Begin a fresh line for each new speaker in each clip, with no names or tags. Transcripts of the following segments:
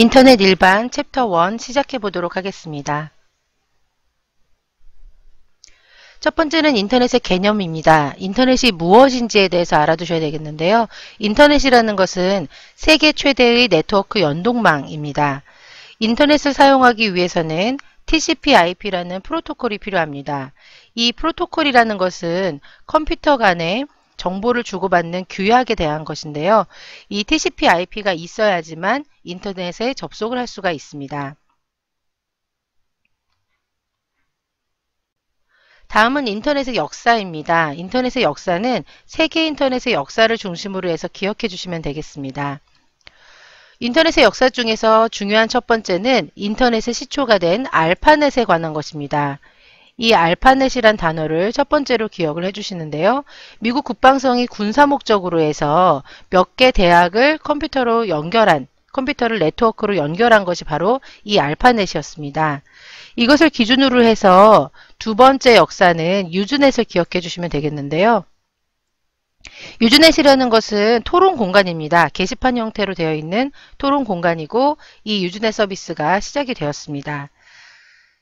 인터넷 일반 챕터 1 시작해 보도록 하겠습니다. 첫 번째는 인터넷의 개념입니다. 인터넷이 무엇인지에 대해서 알아두셔야 되겠는데요. 인터넷이라는 것은 세계 최대의 네트워크 연동망입니다. 인터넷을 사용하기 위해서는 TCP IP라는 프로토콜이 필요합니다. 이 프로토콜이라는 것은 컴퓨터 간의 정보를 주고받는 규약에 대한 것인데요. 이 TCP IP가 있어야지만 인터넷에 접속을 할 수가 있습니다. 다음은 인터넷의 역사입니다. 인터넷의 역사는 세계 인터넷의 역사를 중심으로 해서 기억해 주시면 되겠습니다. 인터넷의 역사 중에서 중요한 첫 번째는 인터넷의 시초가 된 알파넷에 관한 것입니다. 이 알파넷이란 단어를 첫 번째로 기억을 해주시는데요. 미국 국방성이 군사 목적으로 해서 몇 개 대학을 컴퓨터로 연결한 컴퓨터를 네트워크로 연결한 것이 바로 이 알파넷이었습니다. 이것을 기준으로 해서 두 번째 역사는 유즈넷을 기억해 주시면 되겠는데요. 유즈넷이라는 것은 토론 공간입니다. 게시판 형태로 되어 있는 토론 공간이고 이 유즈넷 서비스가 시작이 되었습니다.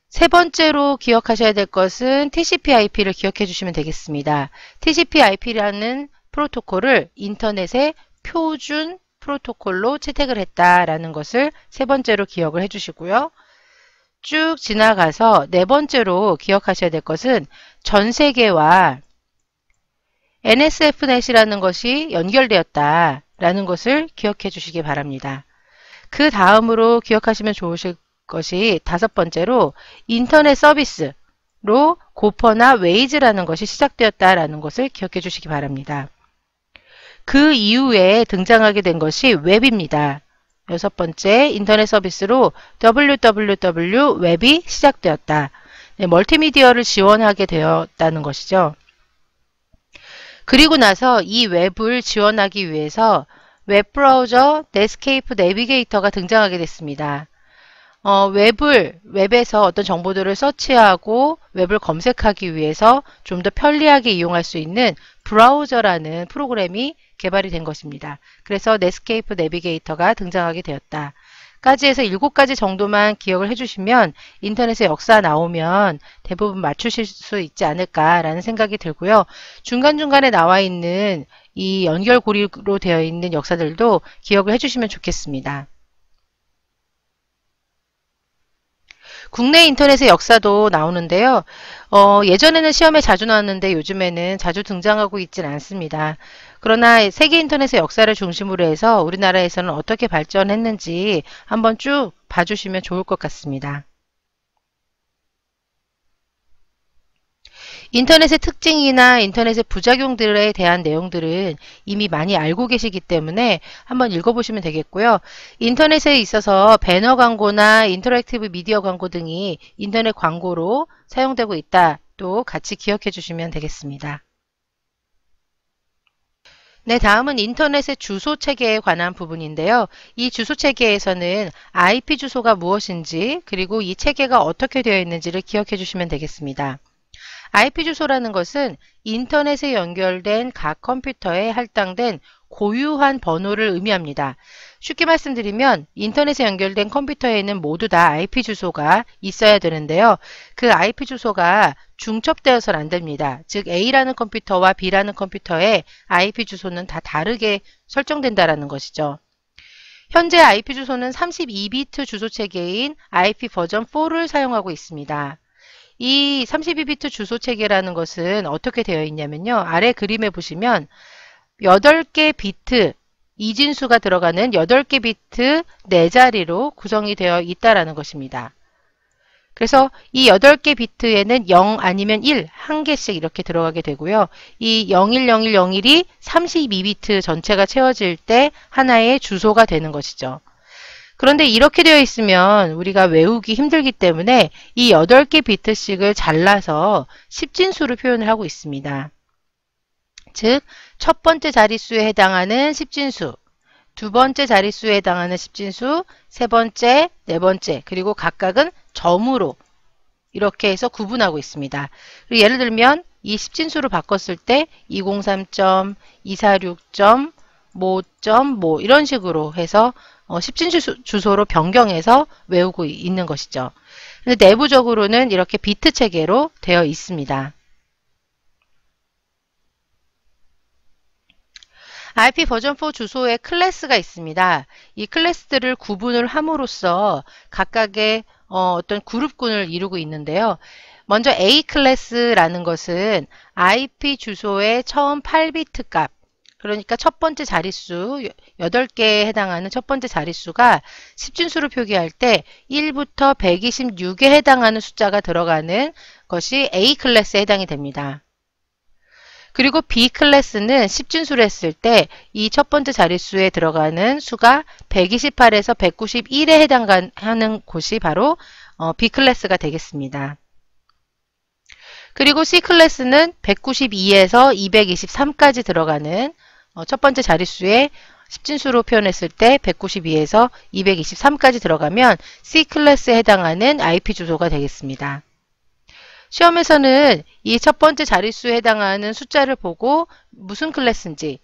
세 번째로 기억하셔야 될 것은 TCP/IP를 기억해 주시면 되겠습니다. TCP/IP라는 프로토콜을 인터넷의 표준 프로토콜로 채택을 했다라는 것을 세 번째로 기억을 해 주시고요. 쭉 지나가서 네 번째로 기억하셔야 될 것은 전 세계와 NSFNet이라는 것이 연결되었다라는 것을 기억해 주시기 바랍니다. 그 다음으로 기억하시면 좋으실 것이 다섯 번째로 인터넷 서비스로 고퍼나 웨이즈라는 것이 시작되었다라는 것을 기억해 주시기 바랍니다. 그 이후에 등장하게 된 것이 웹입니다. 여섯 번째 인터넷 서비스로 www 웹이 시작되었다. 네, 멀티미디어를 지원하게 되었다는 것이죠. 그리고 나서 이 웹을 지원하기 위해서 웹브라우저 넷스케이프 내비게이터가 등장하게 됐습니다. 어, 웹을 웹에서 어떤 정보들을 서치하고 웹을 검색하기 위해서 좀 더 편리하게 이용할 수 있는 브라우저라는 프로그램이 개발이 된 것입니다. 그래서 넷스케이프 내비게이터가 등장하게 되었다. 까지 해서 7가지 정도만 기억을 해주시면 인터넷의 역사 나오면 대부분 맞추실 수 있지 않을까라는 생각이 들고요. 중간중간에 나와 있는 이 연결고리로 되어 있는 역사들도 기억을 해주시면 좋겠습니다. 국내 인터넷의 역사도 나오는데요. 어, 예전에는 시험에 자주 나왔는데 요즘에는 자주 등장하고 있진 않습니다. 그러나 세계 인터넷의 역사를 중심으로 해서 우리나라에서는 어떻게 발전했는지 한번 쭉 봐주시면 좋을 것 같습니다. 인터넷의 특징이나 인터넷의 부작용들에 대한 내용들은 이미 많이 알고 계시기 때문에 한번 읽어보시면 되겠고요. 인터넷에 있어서 배너 광고나 인터랙티브 미디어 광고 등이 인터넷 광고로 사용되고 있다. 또 같이 기억해 주시면 되겠습니다. 네, 다음은 인터넷의 주소 체계에 관한 부분인데요. 이 주소 체계에서는 IP 주소가 무엇인지 그리고 이 체계가 어떻게 되어 있는지를 기억해 주시면 되겠습니다. IP 주소라는 것은 인터넷에 연결된 각 컴퓨터에 할당된 고유한 번호를 의미합니다. 쉽게 말씀드리면 인터넷에 연결된 컴퓨터에는 모두 다 IP 주소가 있어야 되는데요. 그 IP 주소가 중첩되어서는 안 됩니다. 즉 A라는 컴퓨터와 B라는 컴퓨터의 IP 주소는 다 다르게 설정된다라는 것이죠. 현재 IP 주소는 32비트 주소 체계인 IP 버전 4를 사용하고 있습니다. 이 32비트 주소 체계라는 것은 어떻게 되어 있냐면요. 아래 그림에 보시면 8개 비트 이진수가 들어가는 8개 비트 4자리로 구성이 되어 있다라는 것입니다. 그래서 이 8개 비트에는 0 아니면 1, 한 개씩 이렇게 들어가게 되고요. 이 01010이 1 32비트 전체가 채워질 때 하나의 주소가 되는 것이죠. 그런데 이렇게 되어 있으면 우리가 외우기 힘들기 때문에 이 8개 비트씩을 잘라서 십진수를 표현을 하고 있습니다. 즉, 첫 번째 자릿수에 해당하는 십진수, 두 번째 자릿수에 해당하는 십진수, 세 번째, 네 번째, 그리고 각각은 점으로 이렇게 해서 구분하고 있습니다. 그리고 예를 들면 이 십진수로 바꿨을 때 203점, 246점, 5.5 이런 식으로 해서 어, 십진 주소로 변경해서 외우고 있는 것이죠. 근데 내부적으로는 이렇게 비트 체계로 되어 있습니다. IP 버전4 주소에 클래스가 있습니다. 이 클래스들을 구분을 함으로써 각각의 어, 떤 그룹군을 이루고 있는데요. 먼저 A 클래스라는 것은 IP 주소의 처음 8비트 값, 그러니까 첫 번째 자릿수 8개에 해당하는 첫 번째 자릿수가 1 0진수로 표기할 때 1부터 126에 해당하는 숫자가 들어가는 것이 A 클래스에 해당이 됩니다. 그리고 B 클래스는 1 0진수로 했을 때 이 첫 번째 자릿수에 들어가는 수가 128에서 191에 해당하는 곳이 바로 어, B 클래스가 되겠습니다. 그리고 C 클래스는 192에서 223까지 들어가는 어, 첫 번째 자릿수에 십진수로 표현했을 때 192에서 223까지 들어가면 C클래스에 해당하는 IP 주소가 되겠습니다. 시험에서는 이 첫 번째 자릿수에 해당하는 숫자를 보고 무슨 클래스인지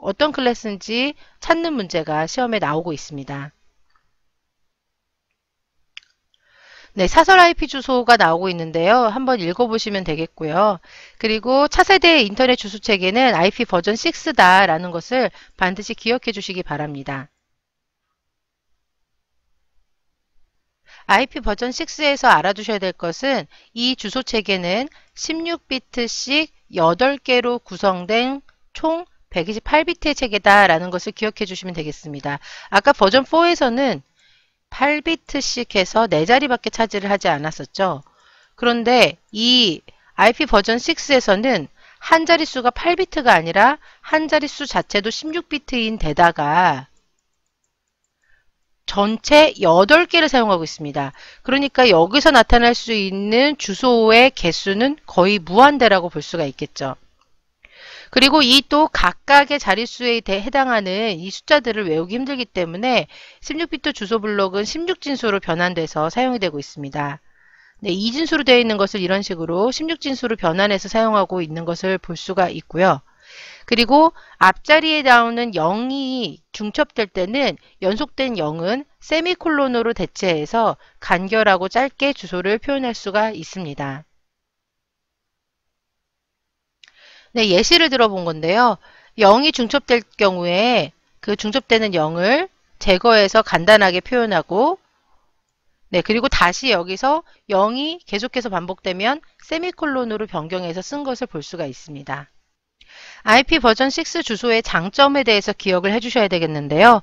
어떤 클래스인지 찾는 문제가 시험에 나오고 있습니다. 네, 사설 IP 주소가 나오고 있는데요. 한번 읽어보시면 되겠고요. 그리고 차세대 인터넷 주소 체계는 IP 버전 6다라는 것을 반드시 기억해 주시기 바랍니다. IP 버전 6에서 알아두셔야 될 것은 이 주소 체계는 16비트씩 8개로 구성된 총 128비트의 체계다라는 것을 기억해 주시면 되겠습니다. 아까 버전 4에서는 8비트씩 해서 4자리밖에 차지를 하지 않았었죠. 그런데 이 IP 버전 6에서는 한 자릿수가 8비트가 아니라 한 자릿수 자체도 16비트인 데다가 전체 8개를 사용하고 있습니다. 그러니까 여기서 나타날 수 있는 주소의 개수는 거의 무한대라고 볼 수가 있겠죠. 그리고 이 또 각각의 자릿수에 해당하는 이 숫자들을 외우기 힘들기 때문에 16비트 주소 블록은 16진수로 변환돼서 사용이 되고 있습니다. 네, 2진수로 되어 있는 것을 이런 식으로 16진수로 변환해서 사용하고 있는 것을 볼 수가 있고요. 그리고 앞자리에 나오는 0이 중첩될 때는 연속된 0은 세미콜론으로 대체해서 간결하고 짧게 주소를 표현할 수가 있습니다. 네, 예시를 들어본 건데요. 0이 중첩될 경우에 그 중첩되는 0을 제거해서 간단하게 표현하고 네, 그리고 다시 여기서 0이 계속해서 반복되면 세미콜론으로 변경해서 쓴 것을 볼 수가 있습니다. IP 버전 6 주소의 장점에 대해서 기억을 해주셔야 되겠는데요.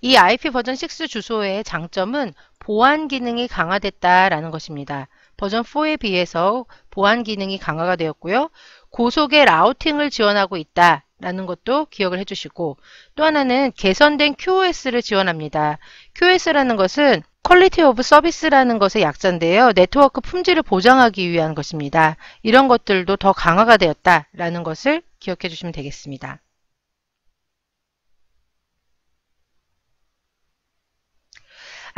이 IP 버전 6 주소의 장점은 보안 기능이 강화됐다라는 것입니다. 버전 4에 비해서 보안 기능이 강화가 되었고요. 고속의 라우팅을 지원하고 있다. 라는 것도 기억을 해주시고 또 하나는 개선된 QoS를 지원합니다. QoS라는 것은 퀄리티 오브 서비스라는 것의 약자인데요. 네트워크 품질을 보장하기 위한 것입니다. 이런 것들도 더 강화가 되었다라는 것을 기억해 주시면 되겠습니다.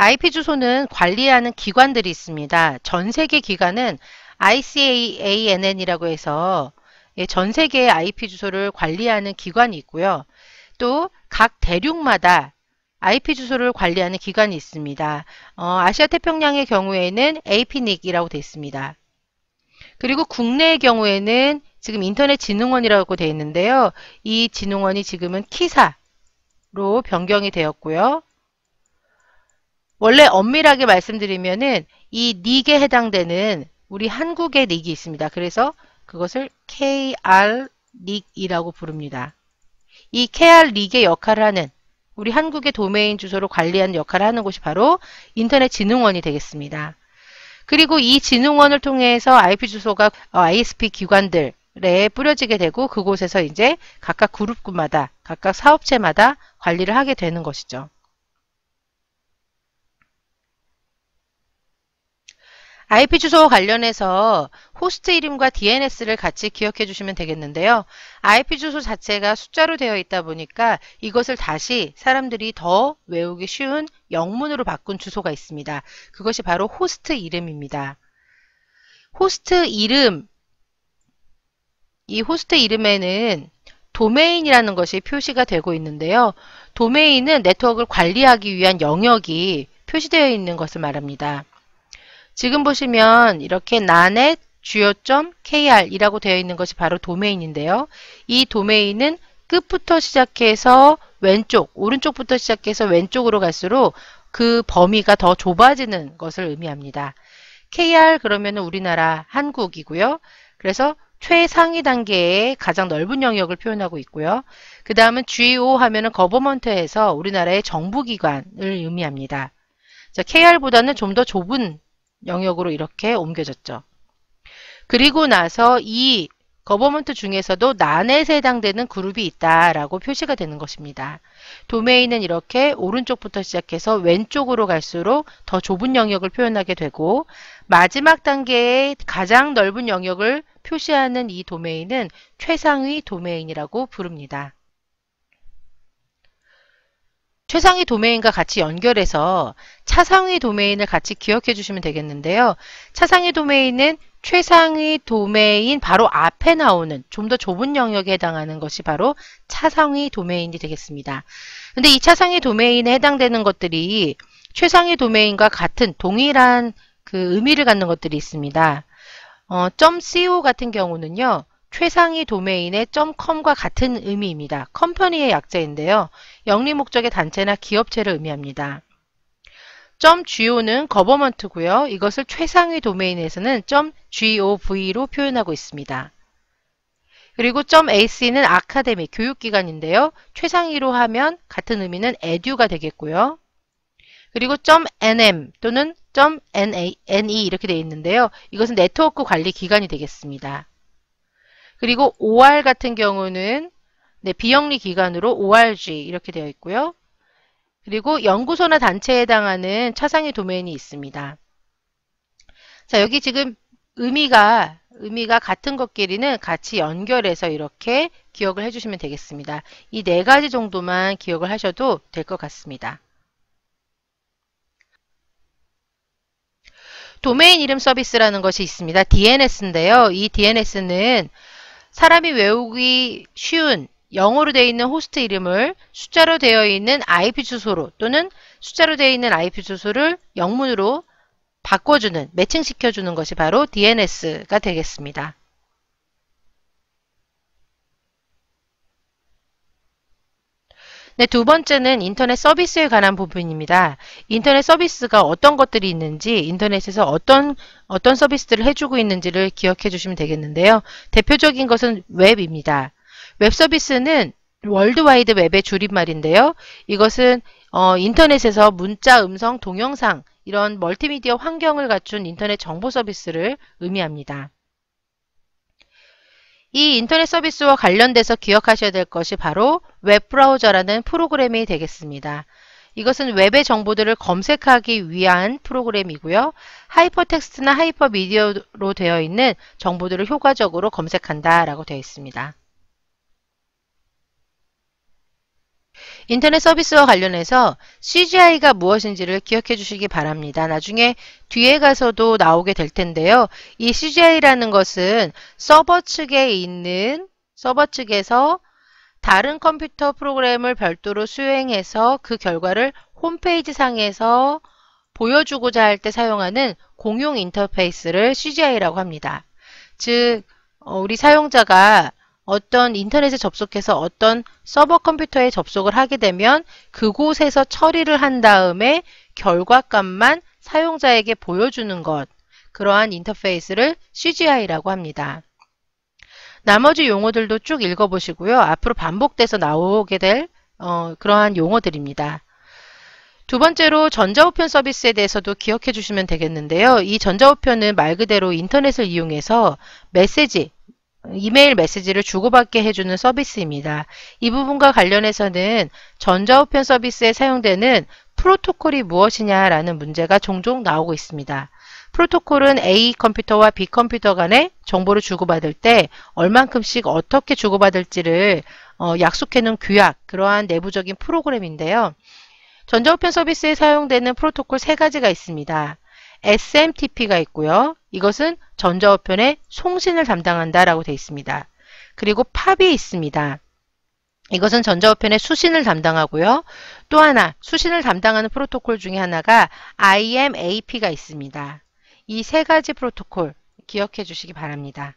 IP 주소는 관리하는 기관들이 있습니다. 전 세계 기관은 ICANN이라고 해서 예, 전 세계의 IP 주소를 관리하는 기관이 있고요. 또 각 대륙마다 IP 주소를 관리하는 기관이 있습니다. 어, 아시아 태평양의 경우에는 APNIC이라고 되어 있습니다. 그리고 국내의 경우에는 지금 인터넷진흥원이라고 되어 있는데요. 이 진흥원이 지금은 키사로 변경이 되었고요. 원래 엄밀하게 말씀드리면은 이 닉에 해당되는 우리 한국의 닉이 있습니다. 그래서 그것을 KR 닉이라고 부릅니다. 이 KR 닉의 역할을 하는 우리 한국의 도메인 주소를 관리하는 역할을 하는 곳이 바로 인터넷 진흥원이 되겠습니다. 그리고 이 진흥원을 통해서 IP 주소가 ISP 어, 기관들 에 뿌려지게 되고 그곳에서 이제 각각 그룹군마다 각각 사업체마다 관리를 하게 되는 것이죠. IP 주소 관련해서 호스트 이름과 DNS를 같이 기억해 주시면 되겠는데요. IP 주소 자체가 숫자로 되어 있다 보니까 이것을 다시 사람들이 더 외우기 쉬운 영문으로 바꾼 주소가 있습니다. 그것이 바로 호스트 이름입니다. 호스트 이름 이 호스트 이름에는 도메인이라는 것이 표시가 되고 있는데요. 도메인은 네트워크를 관리하기 위한 영역이 표시되어 있는 것을 말합니다. 지금 보시면 이렇게 나넷 주요점 kr이라고 되어 있는 것이 바로 도메인인데요. 이 도메인은 끝부터 시작해서 왼쪽, 오른쪽부터 시작해서 왼쪽으로 갈수록 그 범위가 더 좁아지는 것을 의미합니다. KR 그러면 우리나라 한국이고요. 그래서 최상위 단계의 가장 넓은 영역을 표현하고 있고요. 그 다음은 GO 하면은 거버먼트에서 우리나라의 정부기관을 의미합니다. 자, KR보다는 좀 더 좁은 영역으로 이렇게 옮겨졌죠. 그리고 나서 이 거버먼트 중에서도 난넷에 해당되는 그룹이 있다라고 표시가 되는 것입니다. 도메인은 이렇게 오른쪽부터 시작해서 왼쪽으로 갈수록 더 좁은 영역을 표현하게 되고 마지막 단계에 가장 넓은 영역을 표시하는 이 도메인은 최상위 도메인이라고 부릅니다. 최상위 도메인과 같이 연결해서 차상위 도메인을 같이 기억해 주시면 되겠는데요. 차상위 도메인은 최상위 도메인 바로 앞에 나오는 좀 더 좁은 영역에 해당하는 것이 바로 차상위 도메인이 되겠습니다. 근데 이 차상위 도메인에 해당되는 것들이 최상위 도메인과 같은 동일한 그 의미를 갖는 것들이 있습니다. 어, .co 같은 경우는요. 최상위 도메인의 .com과 같은 의미입니다. 컴퍼니의 약자인데요. 영리 목적의 단체나 기업체를 의미합니다. .go는 거버먼트고요. 이것을 최상위 도메인에서는 .gov로 표현하고 있습니다. 그리고 .ac는 아카데미, 교육기관인데요. 최상위로 하면 같은 의미는 edu가 되겠고요. 그리고 .nm 또는 .ne 이렇게 되어 있는데요. 이것은 네트워크 관리 기관이 되겠습니다. 그리고 OR 같은 경우는 네, 비영리 기관으로 ORG 이렇게 되어 있고요. 그리고 연구소나 단체에 해당하는 차상위 도메인이 있습니다. 자, 여기 지금 의미가 의미가 같은 것끼리는 같이 연결해서 이렇게 기억을 해주시면 되겠습니다. 이 네 가지 정도만 기억을 하셔도 될 것 같습니다. 도메인 이름 서비스라는 것이 있습니다. DNS인데요. 이 DNS는 사람이 외우기 쉬운 영어로 되어 있는 호스트 이름을 숫자로 되어 있는 IP 주소로 또는 숫자로 되어 있는 IP 주소를 영문으로 바꿔주는, 매칭시켜주는 것이 바로 DNS가 되겠습니다. 네, 두 번째는 인터넷 서비스에 관한 부분입니다. 인터넷 서비스가 어떤 것들이 있는지, 인터넷에서 어떤 어떤 서비스들을 해주고 있는지를 기억해 주시면 되겠는데요. 대표적인 것은 웹입니다. 웹 서비스는 월드와이드 웹의 줄임말인데요. 이것은 어, 인터넷에서 문자, 음성, 동영상 이런 멀티미디어 환경을 갖춘 인터넷 정보 서비스를 의미합니다. 이 인터넷 서비스와 관련돼서 기억하셔야 될 것이 바로 웹브라우저라는 프로그램이 되겠습니다. 이것은 웹의 정보들을 검색하기 위한 프로그램이고요. 하이퍼텍스트나 하이퍼미디어로 되어 있는 정보들을 효과적으로 검색한다라고 되어 있습니다. 인터넷 서비스와 관련해서 CGI가 무엇인지를 기억해 주시기 바랍니다. 나중에 뒤에 가서도 나오게 될 텐데요. 이 CGI라는 것은 서버 측에 있는 서버 측에서 다른 컴퓨터 프로그램을 별도로 수행해서 그 결과를 홈페이지 상에서 보여주고자 할 때 사용하는 공용 인터페이스를 CGI라고 합니다. 즉, 어, 우리 사용자가 어떤 인터넷에 접속해서 어떤 서버 컴퓨터에 접속을 하게 되면 그곳에서 처리를 한 다음에 결과값만 사용자에게 보여주는 것. 그러한 인터페이스를 CGI라고 합니다. 나머지 용어들도 쭉 읽어보시고요. 앞으로 반복돼서 나오게 될 어, 그러한 용어들입니다. 두 번째로 전자우편 서비스에 대해서도 기억해 주시면 되겠는데요. 이 전자우편은 말 그대로 인터넷을 이용해서 메시지, 이메일 메시지를 주고받게 해주는 서비스입니다. 이 부분과 관련해서는 전자우편 서비스에 사용되는 프로토콜이 무엇이냐라는 문제가 종종 나오고 있습니다. 프로토콜은 A 컴퓨터와 B 컴퓨터 간에 정보를 주고받을 때 얼만큼씩 어떻게 주고받을지를 어, 약속해놓은 규약, 그러한 내부적인 프로그램인데요. 전자우편 서비스에 사용되는 프로토콜 세 가지가 있습니다. SMTP가 있고요. 이것은 전자우편의 송신을 담당한다라고 되어 있습니다. 그리고 팝이 있습니다. 이것은 전자우편의 수신을 담당하고요. 또 하나 수신을 담당하는 프로토콜 중에 하나가 IMAP가 있습니다. 이 세 가지 프로토콜 기억해 주시기 바랍니다.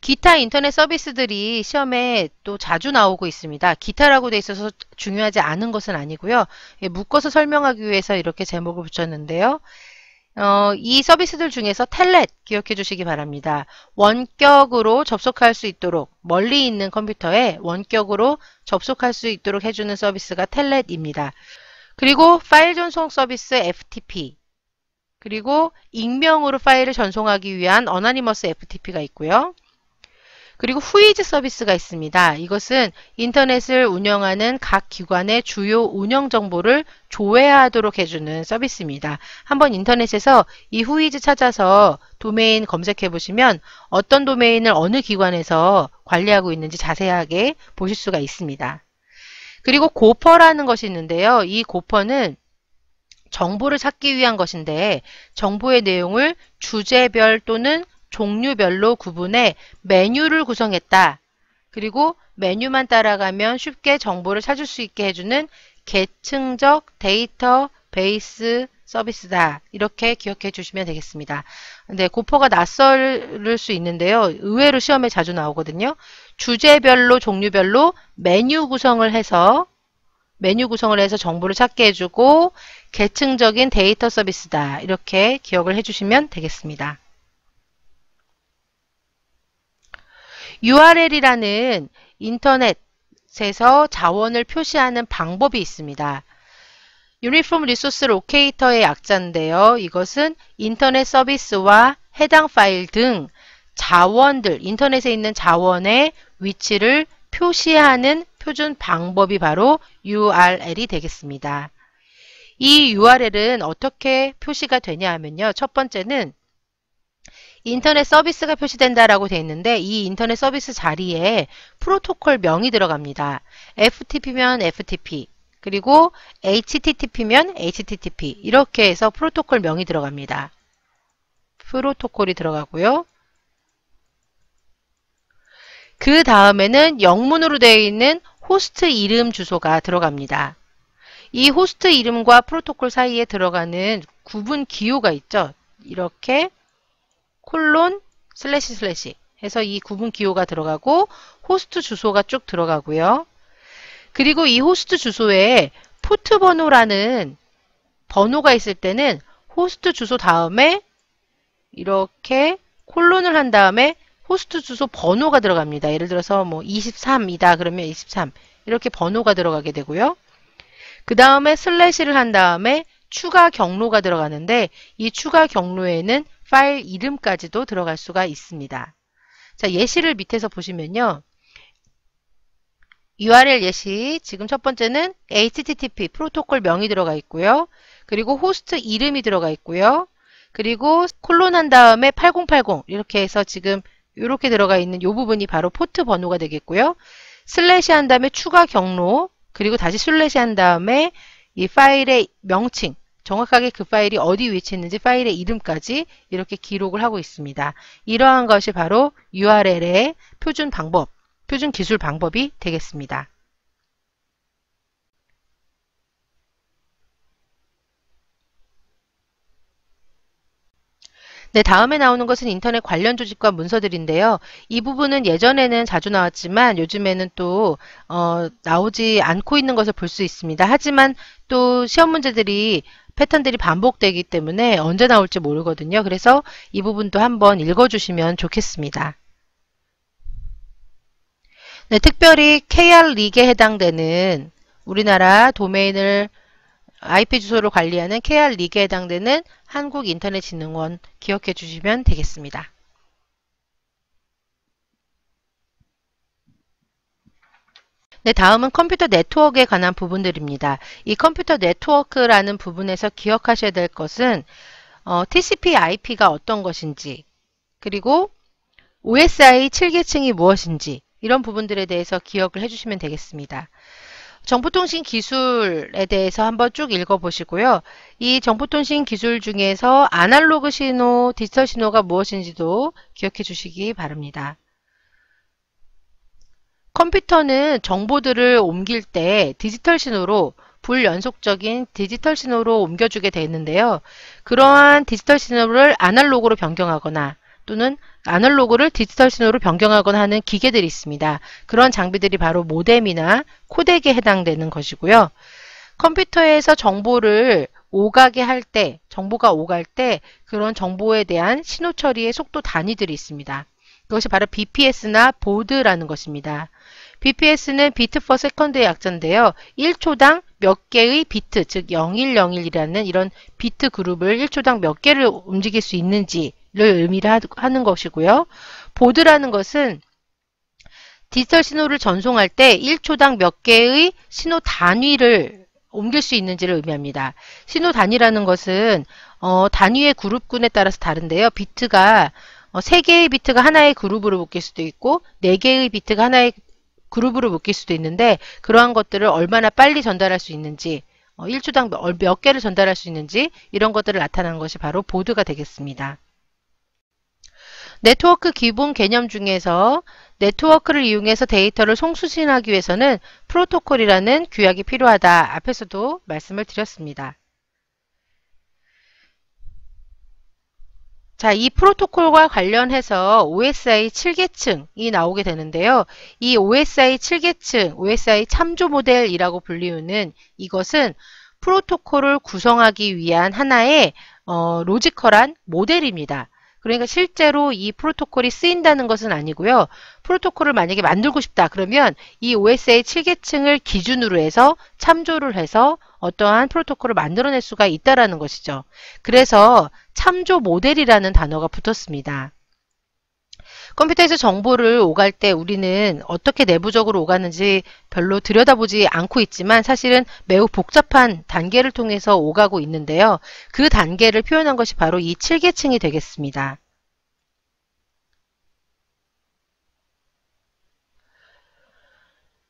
기타 인터넷 서비스들이 시험에 또 자주 나오고 있습니다. 기타라고 돼 있어서 중요하지 않은 것은 아니고요. 예, 묶어서 설명하기 위해서 이렇게 제목을 붙였는데요. 어, 이 서비스들 중에서 텔렛 기억해 주시기 바랍니다. 원격으로 접속할 수 있도록 멀리 있는 컴퓨터에 원격으로 접속할 수 있도록 해주는 서비스가 텔렛입니다. 그리고 파일 전송 서비스 FTP 그리고 익명으로 파일을 전송하기 위한 어나니머스 FTP가 있고요. 그리고 후이즈 서비스가 있습니다. 이것은 인터넷을 운영하는 각 기관의 주요 운영 정보를 조회하도록 해주는 서비스입니다. 한번 인터넷에서 이 후이즈 찾아서 도메인 검색해 보시면 어떤 도메인을 어느 기관에서 관리하고 있는지 자세하게 보실 수가 있습니다. 그리고 고퍼라는 것이 있는데요. 이 고퍼는 정보를 찾기 위한 것인데 정보의 내용을 주제별 또는 종류별로 구분해 메뉴를 구성했다. 그리고 메뉴만 따라가면 쉽게 정보를 찾을 수 있게 해주는 계층적 데이터 베이스 서비스다. 이렇게 기억해 주시면 되겠습니다. 근데 고퍼가 낯설을 수 있는데요. 의외로 시험에 자주 나오거든요. 주제별로 종류별로 메뉴 구성을 해서 메뉴 구성을 해서 정보를 찾게 해주고 계층적인 데이터 서비스다. 이렇게 기억을 해주시면 되겠습니다. URL이라는 인터넷에서 자원을 표시하는 방법이 있습니다. 유니폼 리소스 로케이터의 약자인데요. 이것은 인터넷 서비스와 해당 파일 등 자원들, 인터넷에 있는 자원의 위치를 표시하는 표준 방법이 바로 URL이 되겠습니다. 이 URL은 어떻게 표시가 되냐 하면요. 첫 번째는 인터넷 서비스가 표시된다라고 되어 있는데 이 인터넷 서비스 자리에 프로토콜 명이 들어갑니다. FTP면 FTP, 그리고 HTTP면 HTTP 이렇게 해서 프로토콜 명이 들어갑니다. 프로토콜이 들어가고요. 그 다음에는 영문으로 되어 있는 호스트 이름 주소가 들어갑니다. 이 호스트 이름과 프로토콜 사이에 들어가는 구분 기호가 있죠. 이렇게 콜론 슬래시 슬래시 해서 이 구분 기호가 들어가고 호스트 주소가 쭉 들어가고요. 그리고 이 호스트 주소에 포트 번호라는 번호가 있을 때는 호스트 주소 다음에 이렇게 콜론을 한 다음에 호스트 주소 번호가 들어갑니다. 예를 들어서 뭐 23이다 그러면 23 이렇게 번호가 들어가게 되고요. 그 다음에 슬래시를 한 다음에 추가 경로가 들어가는데 이 추가 경로에는 파일 이름까지도 들어갈 수가 있습니다. 자, 예시를 밑에서 보시면요. URL 예시, 지금 첫 번째는 HTTP 프로토콜 명이 들어가 있고요. 그리고 호스트 이름이 들어가 있고요. 그리고 콜론 한 다음에 8080 이렇게 해서 지금 이렇게 들어가 있는 이 부분이 바로 포트 번호가 되겠고요. 슬래시 한 다음에 추가 경로, 그리고 다시 슬래시 한 다음에 이 파일의 명칭, 정확하게 그 파일이 어디 위치했는지 파일의 이름까지 이렇게 기록을 하고 있습니다. 이러한 것이 바로 URL의 표준 방법, 표준 기술 방법이 되겠습니다. 네, 다음에 나오는 것은 인터넷 관련 조직과 문서들인데요. 이 부분은 예전에는 자주 나왔지만 요즘에는 또 어, 나오지 않고 있는 것을 볼 수 있습니다. 하지만 또 시험 문제들이 패턴들이 반복되기 때문에 언제 나올지 모르거든요. 그래서 이 부분도 한번 읽어주시면 좋겠습니다. 네, 특별히 KR 리그에 해당되는 우리나라 도메인을 IP 주소로 관리하는 KR 리그에 해당되는 한국인터넷진흥원 기억해 주시면 되겠습니다. 네, 다음은 컴퓨터 네트워크에 관한 부분들입니다. 이 컴퓨터 네트워크라는 부분에서 기억하셔야 될 것은 어, TCP IP가 어떤 것인지 그리고 OSI 7계층이 무엇인지 이런 부분들에 대해서 기억을 해주시면 되겠습니다. 정보통신 기술에 대해서 한번 쭉 읽어보시고요. 이 정보통신 기술 중에서 아날로그 신호, 디지털 신호가 무엇인지도 기억해 주시기 바랍니다. 컴퓨터는 정보들을 옮길 때 디지털 신호로 불연속적인 디지털 신호로 옮겨주게 되는데요. 그러한 디지털 신호를 아날로그로 변경하거나 또는 아날로그를 디지털 신호로 변경하거나 하는 기계들이 있습니다. 그런 장비들이 바로 모뎀이나 코덱에 해당되는 것이고요. 컴퓨터에서 정보를 오가게 할 때, 정보가 오갈 때 그런 정보에 대한 신호 처리의 속도 단위들이 있습니다. 그것이 바로 BPS나 보드라는 것입니다. BPS는 비트 퍼 세컨드의 약자인데요. 1초당 몇 개의 비트, 즉 0101이라는 이런 비트 그룹을 1초당 몇 개를 움직일 수 있는지를 의미를 하는 것이고요. 보드라는 것은 디지털 신호를 전송할 때 1초당 몇 개의 신호 단위를 옮길 수 있는지를 의미합니다. 신호 단위라는 것은 어, 단위의 그룹군에 따라서 다른데요. 비트가 어, 3개의 비트가 하나의 그룹으로 묶일 수도 있고 4개의 비트가 하나의 그룹으로 묶일 수도 있는데 그러한 것들을 얼마나 빨리 전달할 수 있는지 1초당 어, 몇 개를 전달할 수 있는지 이런 것들을 나타낸 것이 바로 보드가 되겠습니다. 네트워크 기본 개념 중에서 네트워크를 이용해서 데이터를 송수신하기 위해서는 프로토콜이라는 규약이 필요하다 앞에서도 말씀을 드렸습니다. 자, 이 프로토콜과 관련해서 OSI 7계층이 나오게 되는데요. 이 OSI 7계층, OSI 참조 모델이라고 불리우는 이것은 프로토콜을 구성하기 위한 하나의 어, 로지컬한 모델입니다. 그러니까 실제로 이 프로토콜이 쓰인다는 것은 아니고요. 프로토콜을 만약에 만들고 싶다 그러면 이 OSI 7계층을 기준으로 해서 참조를 해서 어떠한 프로토콜을 만들어낼 수가 있다라는 것이죠. 그래서 참조 모델이라는 단어가 붙었습니다. 컴퓨터에서 정보를 오갈 때 우리는 어떻게 내부적으로 오가는지 별로 들여다보지 않고 있지만 사실은 매우 복잡한 단계를 통해서 오가고 있는데요. 그 단계를 표현한 것이 바로 이 7계층이 되겠습니다.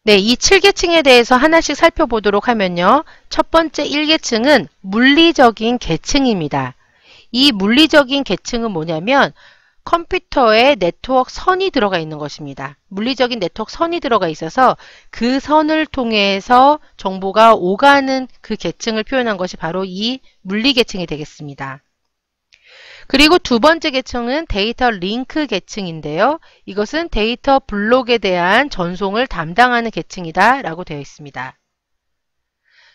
네, 이 7계층에 대해서 하나씩 살펴보도록 하면요. 첫 번째 1계층은 물리적인 계층입니다. 이 물리적인 계층은 뭐냐면 컴퓨터에 네트워크 선이 들어가 있는 것입니다. 물리적인 네트워크 선이 들어가 있어서 그 선을 통해서 정보가 오가는 그 계층을 표현한 것이 바로 이 물리 계층이 되겠습니다. 그리고 두 번째 계층은 데이터 링크 계층인데요. 이것은 데이터 블록에 대한 전송을 담당하는 계층이다 라고 되어 있습니다.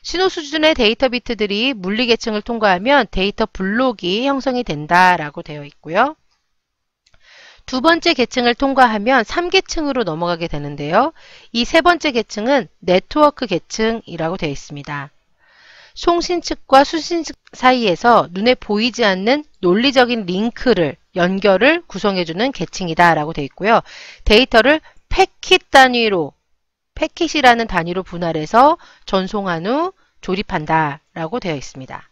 신호 수준의 데이터 비트들이 물리 계층을 통과하면 데이터 블록이 형성이 된다라고 되어 있고요. 두 번째 계층을 통과하면 3계층으로 넘어가게 되는데요. 이 세 번째 계층은 네트워크 계층이라고 되어 있습니다. 송신 측과 수신 측 사이에서 눈에 보이지 않는 논리적인 링크를 연결을 구성해주는 계층이다라고 되어 있고요. 데이터를 패킷 단위로 패킷이라는 단위로 분할해서 전송한 후 조립한다 라고 되어 있습니다.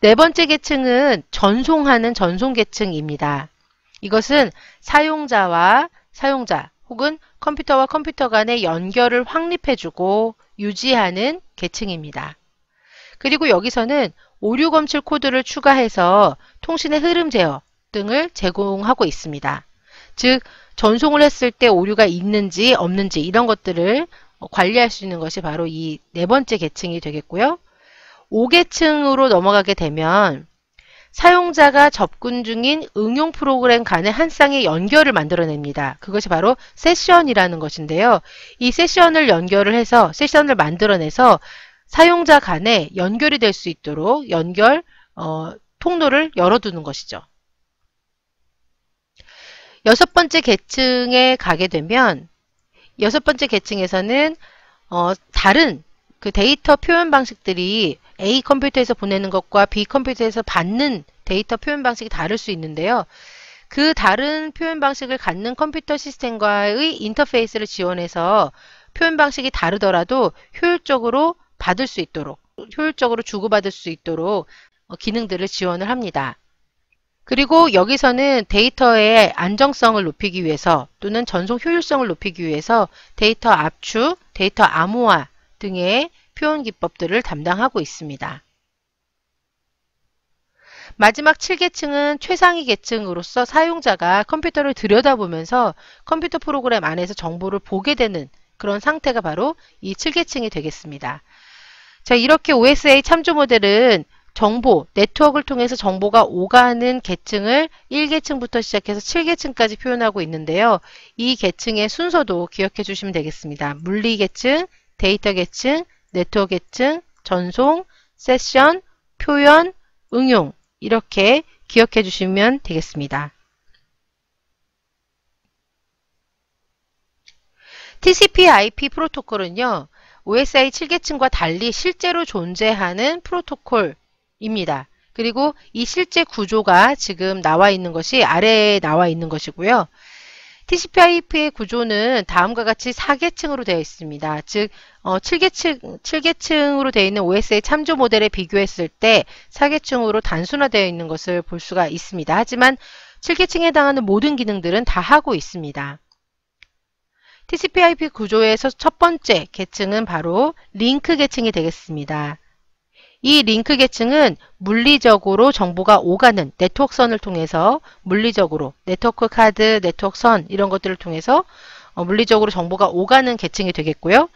네 번째 계층은 전송하는 전송 계층입니다. 이것은 사용자와 사용자 혹은 컴퓨터와 컴퓨터 간의 연결을 확립해주고 유지하는 계층입니다. 그리고 여기서는 오류 검출 코드를 추가해서 통신의 흐름 제어 등을 제공하고 있습니다. 즉 전송을 했을 때 오류가 있는지 없는지 이런 것들을 관리할 수 있는 것이 바로 이 네 번째 계층이 되겠고요. 5계층으로 넘어가게 되면 사용자가 접근 중인 응용 프로그램 간의 한 쌍의 연결을 만들어냅니다. 그것이 바로 세션이라는 것인데요. 이 세션을 연결을 해서 세션을 만들어내서 사용자 간에 연결이 될 수 있도록 연결 어, 통로를 열어두는 것이죠. 여섯 번째 계층에 가게 되면 여섯 번째 계층에서는 어, 다른 그 데이터 표현 방식들이 A 컴퓨터에서 보내는 것과 B 컴퓨터에서 받는 데이터 표현 방식이 다를 수 있는데요. 그 다른 표현 방식을 갖는 컴퓨터 시스템과의 인터페이스를 지원해서 표현 방식이 다르더라도 효율적으로 받을 수 있도록 효율적으로 주고받을 수 있도록 어, 기능들을 지원을 합니다. 그리고 여기서는 데이터의 안정성을 높이기 위해서 또는 전송 효율성을 높이기 위해서 데이터 압축, 데이터 암호화 등의 표현 기법들을 담당하고 있습니다. 마지막 7계층은 최상위 계층으로서 사용자가 컴퓨터를 들여다보면서 컴퓨터 프로그램 안에서 정보를 보게 되는 그런 상태가 바로 이 7계층이 되겠습니다. 자, 이렇게 OSA 참조 모델은 정보, 네트워크를 통해서 정보가 오가는 계층을 1계층부터 시작해서 7계층까지 표현하고 있는데요. 이 계층의 순서도 기억해 주시면 되겠습니다. 물리계층, 데이터계층, 네트워크계층, 전송, 세션, 표현, 응용 이렇게 기억해 주시면 되겠습니다. TCP/IP 프로토콜은요. OSI 7계층과 달리 실제로 존재하는 프로토콜 입니다. 그리고 이 실제 구조가 지금 나와 있는 것이 아래에 나와 있는 것이고요. TCP/IP의 구조는 다음과 같이 4계층으로 되어 있습니다. 즉, 어, 7계층, 7계층으로 되어 있는 OS의 참조 모델에 비교했을 때 4계층으로 단순화되어 있는 것을 볼 수가 있습니다. 하지만 7계층에 해당하는 모든 기능들은 다 하고 있습니다. TCP/IP 구조에서 첫 번째 계층은 바로 링크 계층이 되겠습니다. 이 링크 계층은 물리적으로 정보가 오가는 네트워크선을 통해서 물리적으로 네트워크 카드, 네트워크선 이런 것들을 통해서 어, 물리적으로 정보가 오가는 계층이 되겠고요.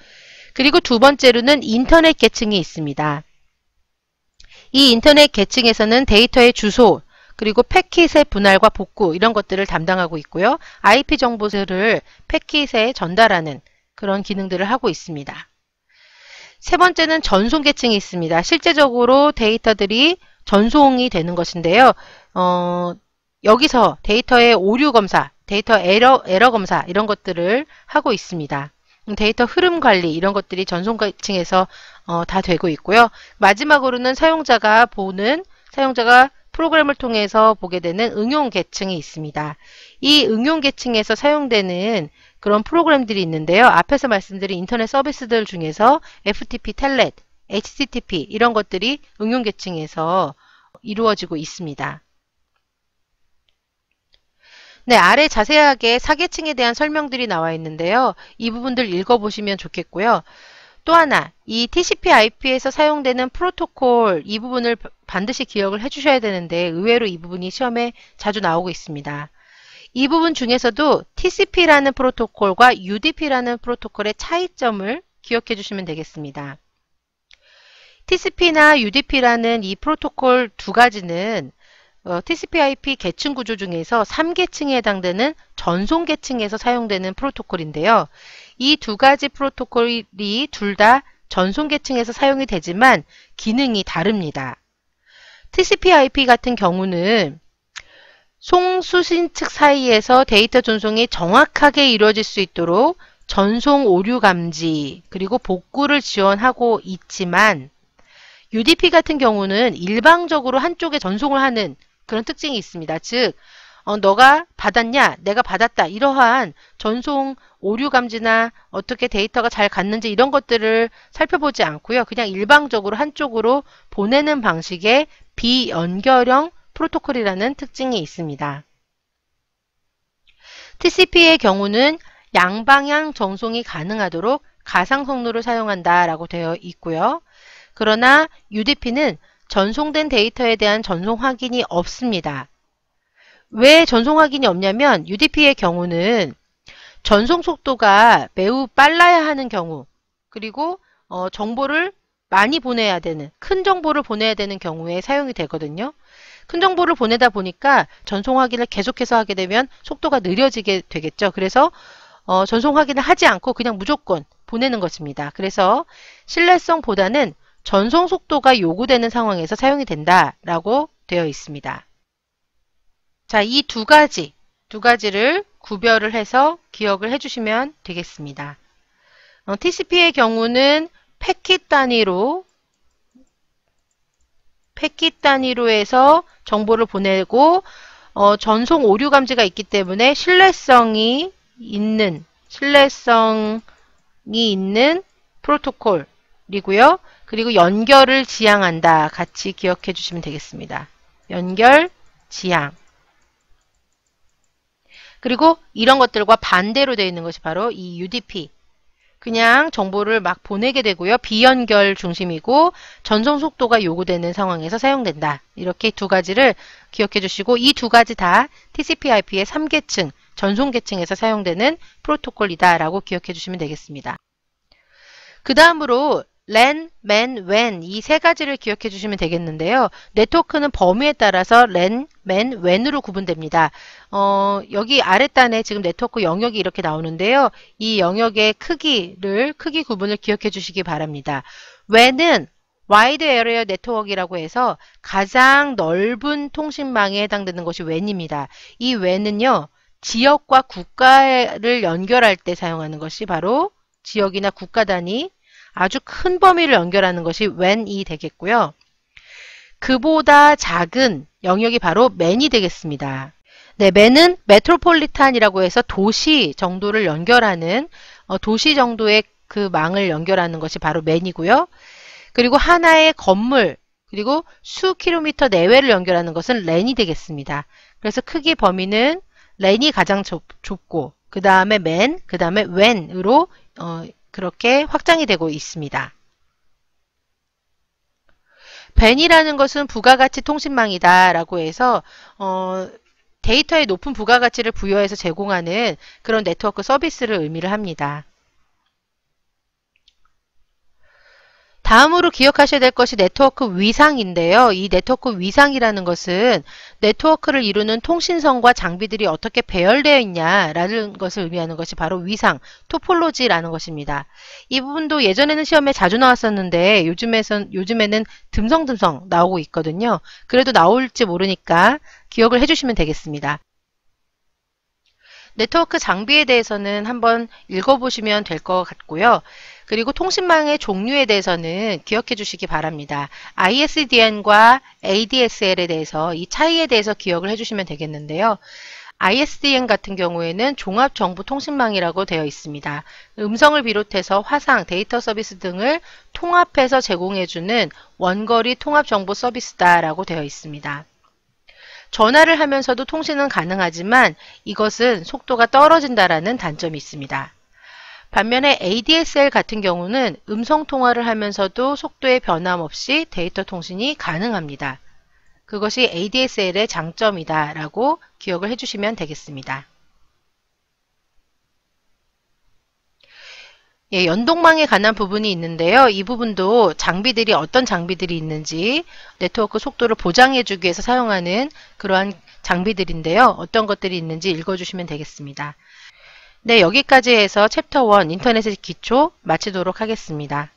그리고 두 번째로는 인터넷 계층이 있습니다. 이 인터넷 계층에서는 데이터의 주소, 그리고 패킷의 분할과 복구 이런 것들을 담당하고 있고요. IP 정보들을 패킷에 전달하는 그런 기능들을 하고 있습니다. 세 번째는 전송 계층이 있습니다. 실제적으로 데이터들이 전송이 되는 것인데요. 어, 여기서 데이터의 오류 검사, 데이터 에러, 에러 검사 이런 것들을 하고 있습니다. 음, 데이터 흐름 관리 이런 것들이 전송 계층에서 어, 다 되고 있고요. 마지막으로는 사용자가 보는 사용자가 프로그램을 통해서 보게 되는 응용 계층이 있습니다. 이 응용 계층에서 사용되는 그런 프로그램들이 있는데요. 앞에서 말씀드린 인터넷 서비스들 중에서 FTP, 텔넷, HTTP 이런 것들이 응용 계층에서 이루어지고 있습니다. 네, 아래 자세하게 사계층에 대한 설명들이 나와 있는데요. 이 부분들 읽어보시면 좋겠고요. 또 하나, 이 TCP IP에서 사용되는 프로토콜 이 부분을 반드시 기억을 해주셔야 되는데 의외로 이 부분이 시험에 자주 나오고 있습니다. 이 부분 중에서도 TCP라는 프로토콜과 UDP라는 프로토콜의 차이점을 기억해 주시면 되겠습니다. TCP나 UDP라는 이 프로토콜 두 가지는 어, TCP/IP 계층 구조 중에서 3계층에 해당되는 전송 계층에서 사용되는 프로토콜인데요. 이 두 가지 프로토콜이 둘 다 전송 계층에서 사용이 되지만 기능이 다릅니다. TCP/IP 같은 경우는 송수신 측 사이에서 데이터 전송이 정확하게 이루어질 수 있도록 전송 오류 감지 그리고 복구를 지원하고 있지만 UDP 같은 경우는 일방적으로 한쪽에 전송을 하는 그런 특징이 있습니다. 즉 어, 너가 받았냐 내가 받았다 이러한 전송 오류 감지나 어떻게 데이터가 잘 갔는지 이런 것들을 살펴보지 않고요. 그냥 일방적으로 한쪽으로 보내는 방식의 비연결형 프로토콜이라는 특징이 있습니다. TCP의 경우는 양방향 전송이 가능하도록 가상 경로를 사용한다라고 되어 있고요. 그러나 UDP는 전송된 데이터에 대한 전송 확인이 없습니다. 왜 전송 확인이 없냐면 UDP의 경우는 전송 속도가 매우 빨라야 하는 경우 그리고 어, 정보를 많이 보내야 되는 큰 정보를 보내야 되는 경우에 사용이 되거든요. 큰 정보를 보내다 보니까 전송 확인을 계속해서 하게 되면 속도가 느려지게 되겠죠. 그래서 어, 전송 확인을 하지 않고 그냥 무조건 보내는 것입니다. 그래서 신뢰성보다는 전송 속도가 요구되는 상황에서 사용이 된다라고 되어 있습니다. 자, 이 두 가지, 두 가지를 구별을 해서 기억을 해주시면 되겠습니다. 어, TCP의 경우는 패킷 단위로 획기 단위로 해서 정보를 보내고 어, 전송 오류 감지가 있기 때문에 신뢰성이 있는 신뢰성이 있는 프로토콜이고요. 그리고 연결을 지향한다. 같이 기억해 주시면 되겠습니다. 연결, 지향. 그리고 이런 것들과 반대로 되어 있는 것이 바로 이 UDP, 그냥 정보를 막 보내게 되고요. 비연결 중심이고 전송 속도가 요구되는 상황에서 사용된다. 이렇게 두 가지를 기억해 주시고 이 두 가지 다 TCP/IP의 3계층, 전송 계층에서 사용되는 프로토콜이다라고 기억해 주시면 되겠습니다. 그 다음으로 LAN, MAN, WAN 이 세 가지를 기억해 주시면 되겠는데요. 네트워크는 범위에 따라서 LAN, 맨 왼으로 구분됩니다. 어, 여기 아랫단에 지금 네트워크 영역이 이렇게 나오는데요. 이 영역의 크기를 크기 구분을 기억해 주시기 바랍니다. 왼은 와이드 에어리어 네트워크라고 해서 가장 넓은 통신망에 해당되는 것이 왼입니다이 웬은요. 지역과 국가를 연결할 때 사용하는 것이 바로 지역이나 국가 단위 아주 큰 범위를 연결하는 것이 웬이 되겠고요. 그보다 작은 영역이 바로 맨이 되겠습니다. 네, 맨은 메트로폴리탄이라고 해서 도시 정도를 연결하는 어, 도시 정도의 그 망을 연결하는 것이 바로 맨이고요. 그리고 하나의 건물 그리고 수 킬로미터 내외를 연결하는 것은 랜이 되겠습니다. 그래서 크기 범위는 랜이 가장 좁, 좁고 그 다음에 맨, 그 다음에 웬으로 어, 그렇게 확장이 되고 있습니다. 벤이라는 것은 부가가치 통신망이다 라고 해서 어, 데이터의 높은 부가가치를 부여해서 제공하는 그런 네트워크 서비스를 의미를 합니다. 다음으로 기억하셔야 될 것이 네트워크 위상인데요. 이 네트워크 위상이라는 것은 네트워크를 이루는 통신선과 장비들이 어떻게 배열되어 있냐라는 것을 의미하는 것이 바로 위상, 토폴로지라는 것입니다. 이 부분도 예전에는 시험에 자주 나왔었는데 요즘에선, 요즘에는 듬성듬성 나오고 있거든요. 그래도 나올지 모르니까 기억을 해주시면 되겠습니다. 네트워크 장비에 대해서는 한번 읽어보시면 될 것 같고요. 그리고 통신망의 종류에 대해서는 기억해 주시기 바랍니다. ISDN과 ADSL에 대해서 이 차이에 대해서 기억을 해주시면 되겠는데요. ISDN 같은 경우에는 종합정보통신망이라고 되어 있습니다. 음성을 비롯해서 화상, 데이터 서비스 등을 통합해서 제공해주는 원거리 통합정보 서비스다라고 되어 있습니다. 전화를 하면서도 통신은 가능하지만 이것은 속도가 떨어진다라는 단점이 있습니다. 반면에 ADSL 같은 경우는 음성 통화를 하면서도 속도의 변함없이 데이터 통신이 가능합니다. 그것이 ADSL의 장점이다 라고 기억을 해주시면 되겠습니다. 예, 연동망에 관한 부분이 있는데요. 이 부분도 장비들이 어떤 장비들이 있는지 네트워크 속도를 보장해주기 위해서 사용하는 그러한 장비들인데요. 어떤 것들이 있는지 읽어주시면 되겠습니다. 네, 여기까지 해서 챕터 1 인터넷의 기초 마치도록 하겠습니다.